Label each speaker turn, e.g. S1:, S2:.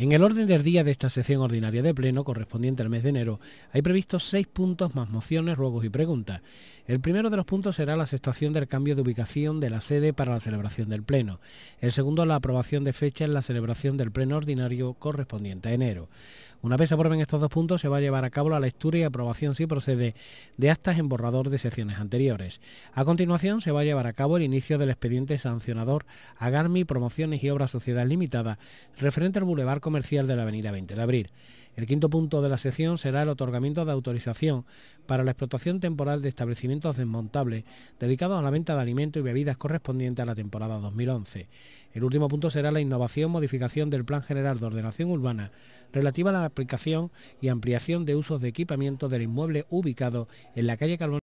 S1: En el orden del día de esta sesión ordinaria de Pleno, correspondiente al mes de enero, hay previstos seis puntos más mociones, ruegos y preguntas. El primero de los puntos será la aceptación del cambio de ubicación de la sede para la celebración del Pleno. El segundo, la aprobación de fecha en la celebración del Pleno ordinario correspondiente a enero. Una vez se aprueben estos dos puntos, se va a llevar a cabo la lectura y aprobación, si procede, de actas en borrador de sesiones anteriores. A continuación, se va a llevar a cabo el inicio del expediente sancionador Agarmi Promociones y Obras Sociedad Limitada, referente al Boulevard comercial de la Avenida 20 de Abril. El quinto punto de la sesión será el otorgamiento de autorización para la explotación temporal de establecimientos desmontables dedicados a la venta de alimentos y bebidas correspondientes a la temporada 2011. El último punto será la innovación, modificación del Plan General de Ordenación Urbana relativa a la aplicación y ampliación de usos de equipamiento del inmueble ubicado en la calle Calvón